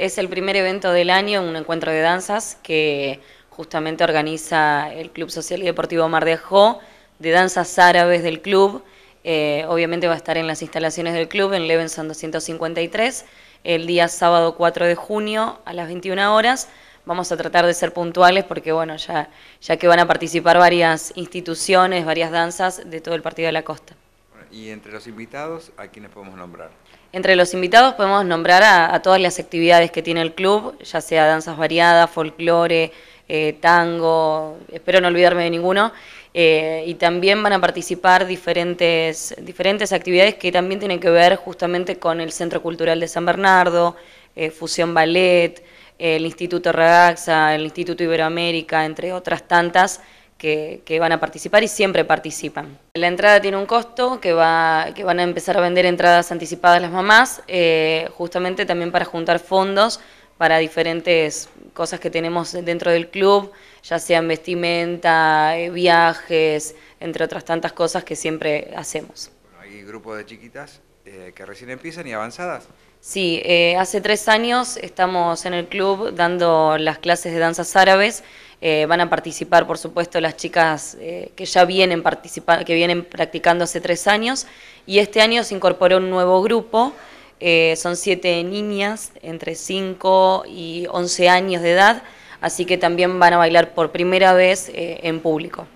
Es el primer evento del año, un encuentro de danzas que justamente organiza el Club Social y Deportivo Mar de Ajó, de danzas árabes del club. Eh, obviamente va a estar en las instalaciones del club, en Levenson 253, el día sábado 4 de junio a las 21 horas. Vamos a tratar de ser puntuales porque, bueno, ya, ya que van a participar varias instituciones, varias danzas de todo el Partido de la Costa y entre los invitados, ¿a quiénes podemos nombrar? Entre los invitados podemos nombrar a, todas las actividades que tiene el club, ya sea danzas variadas, folclore, eh, tango, espero no olvidarme de ninguno. Eh, y también van a participar diferentes, diferentes actividades que también tienen que ver justamente con el Centro Cultural de San Bernardo, eh, Fusión Ballet, el Instituto Ragaxa, el Instituto Iberoamérica, entre otras tantas que, van a participar y siempre participan. La entrada tiene un costo que, va, que van a empezar a vender entradas anticipadas las mamás, eh, justamente también para juntar fondos para diferentes cosas que tenemos dentro del club, ya sean vestimenta, eh, viajes, entre otras tantas cosas que siempre hacemos. hay grupos de chiquitas eh, que recién empiezan y avanzadas. Sí, hace tres años estamos en el club dando las clases de danzas árabes. Eh, van a participar, por supuesto, las chicas eh, que ya vienen, que vienen practicando hace tres años y este año se incorporó un nuevo grupo. Eh, son siete niñas entre 5 y 11 años de edad, así que también van a bailar por primera vez en público.